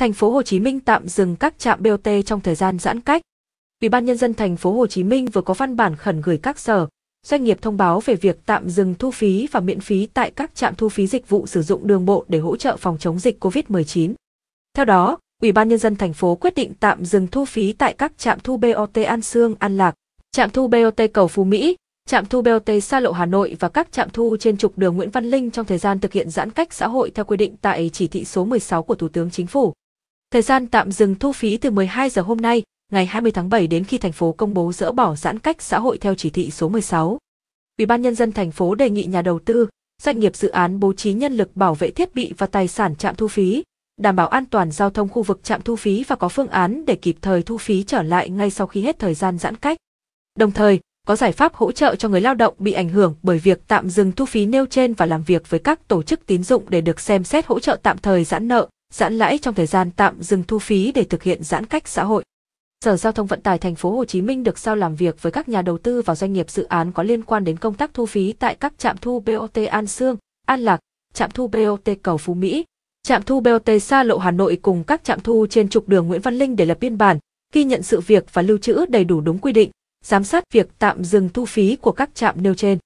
Thành phố Hồ Chí Minh tạm dừng các trạm BOT trong thời gian giãn cách. Ủy ban nhân dân thành phố Hồ Chí Minh vừa có văn bản khẩn gửi các sở, doanh nghiệp thông báo về việc tạm dừng thu phí và miễn phí tại các trạm thu phí dịch vụ sử dụng đường bộ để hỗ trợ phòng chống dịch COVID-19. Theo đó, Ủy ban nhân dân thành phố quyết định tạm dừng thu phí tại các trạm thu BOT An Sương, An Lạc, trạm thu BOT Cầu Phú Mỹ, trạm thu BOT xa lộ Hà Nội và các trạm thu trên trục đường Nguyễn Văn Linh trong thời gian thực hiện giãn cách xã hội theo quy định tại chỉ thị số 16 của Thủ tướng Chính phủ. Thời gian tạm dừng thu phí từ 12 giờ hôm nay, ngày 20 tháng 7 đến khi thành phố công bố dỡ bỏ giãn cách xã hội theo chỉ thị số 16. Ủy ban nhân dân thành phố đề nghị nhà đầu tư, doanh nghiệp dự án bố trí nhân lực bảo vệ thiết bị và tài sản trạm thu phí, đảm bảo an toàn giao thông khu vực trạm thu phí và có phương án để kịp thời thu phí trở lại ngay sau khi hết thời gian giãn cách. Đồng thời, có giải pháp hỗ trợ cho người lao động bị ảnh hưởng bởi việc tạm dừng thu phí nêu trên và làm việc với các tổ chức tín dụng để được xem xét hỗ trợ tạm thời giãn nợ, giãn lãi trong thời gian tạm dừng thu phí để thực hiện giãn cách xã hội. Sở Giao thông Vận tải thành phố Hồ Chí Minh được giao làm việc với các nhà đầu tư và doanh nghiệp dự án có liên quan đến công tác thu phí tại các trạm thu BOT An Sương, An Lạc, trạm thu BOT Cầu Phú Mỹ, trạm thu BOT Sa Lộ Hà Nội cùng các trạm thu trên trục đường Nguyễn Văn Linh để lập biên bản, ghi nhận sự việc và lưu trữ đầy đủ đúng quy định, giám sát việc tạm dừng thu phí của các trạm nêu trên.